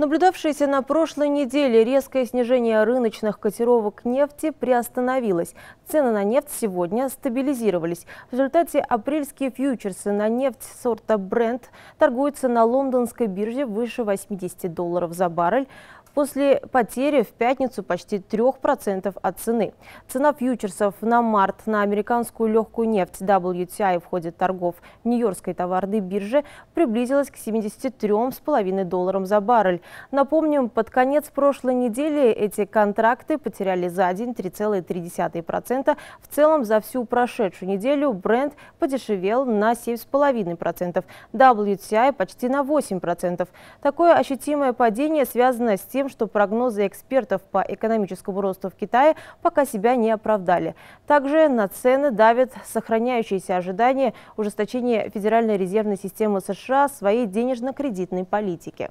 Наблюдавшееся на прошлой неделе резкое снижение рыночных котировок нефти приостановилось. Цены на нефть сегодня стабилизировались. В результате апрельские фьючерсы на нефть сорта Brent торгуются на лондонской бирже выше 80 долларов за баррель после потери в пятницу почти 3% от цены. Цена фьючерсов на март на американскую легкую нефть WTI в ходе торгов Нью-Йоркской товарной биржи приблизилась к 73,5 долларам за баррель. Напомним, под конец прошлой недели эти контракты потеряли за день 3,3%. В целом за всю прошедшую неделю бренд подешевел на 7,5%, WTI почти на 8%. Такое ощутимое падение связано с тем, тем, что прогнозы экспертов по экономическому росту в Китае пока себя не оправдали. Также на цены давят сохраняющиеся ожидания ужесточения Федеральной резервной системы США своей денежно-кредитной политики.